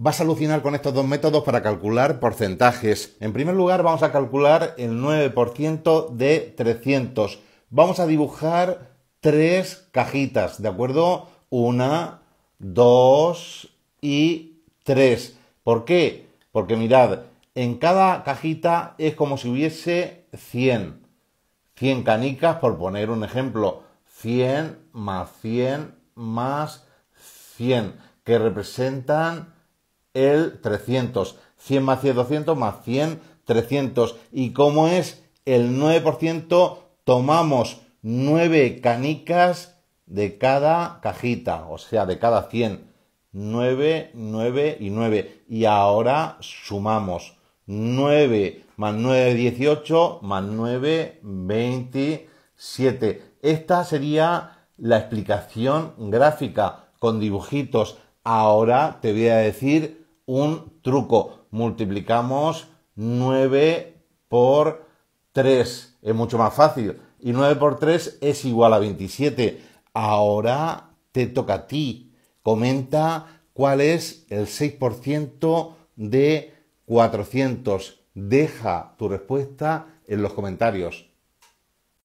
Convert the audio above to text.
Vas a alucinar con estos dos métodos para calcular porcentajes. En primer lugar vamos a calcular el 9% de 300. Vamos a dibujar tres cajitas, ¿de acuerdo? Una, dos y tres. ¿Por qué? Porque mirad, en cada cajita es como si hubiese 100. 100 canicas, por poner un ejemplo. 100 más 100 más 100, que representan el 300. 100 más 100, 200 más 100, 300. Y como es el 9%, tomamos 9 canicas de cada cajita, o sea, de cada 100. 9, 9 y 9. Y ahora sumamos 9 más 9, 18 más 9, 27. Esta sería la explicación gráfica con dibujitos. Ahora te voy a decir un truco. Multiplicamos 9 por 3. Es mucho más fácil. Y 9 por 3 es igual a 27. Ahora te toca a ti. Comenta cuál es el 6% de 400. Deja tu respuesta en los comentarios.